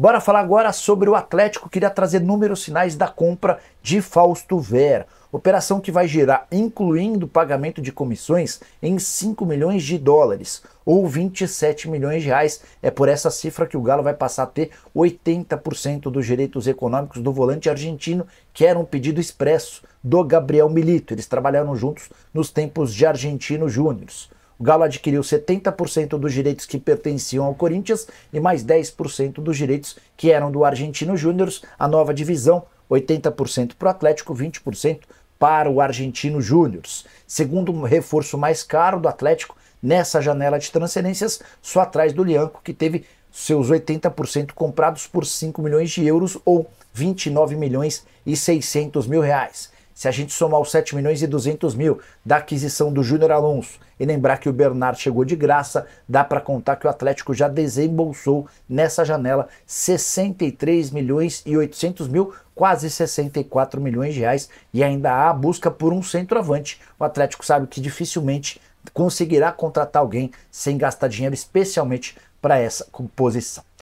Bora falar agora sobre o Atlético que irá trazer números sinais da compra de Fausto Vera. Operação que vai gerar, incluindo pagamento de comissões, em 5 milhões de dólares ou 27 milhões de reais. É por essa cifra que o Galo vai passar a ter 80% dos direitos econômicos do volante argentino, que era um pedido expresso do Gabriel Milito. Eles trabalharam juntos nos tempos de Argentino Júnior. O Galo adquiriu 70% dos direitos que pertenciam ao Corinthians e mais 10% dos direitos que eram do Argentino Júnior, a nova divisão, 80% para o Atlético, 20% para o Argentino Júnior. Segundo reforço mais caro do Atlético nessa janela de transferências, só atrás do Lianco, que teve seus 80% comprados por 5 milhões de euros ou 29 milhões e 600 mil reais. Se a gente somar os 7 milhões e 200 mil da aquisição do Júnior Alonso e lembrar que o Bernard chegou de graça, dá para contar que o Atlético já desembolsou nessa janela 63 milhões e 800 mil, quase 64 milhões de reais e ainda há a busca por um centroavante. O Atlético sabe que dificilmente conseguirá contratar alguém sem gastar dinheiro, especialmente para essa composição.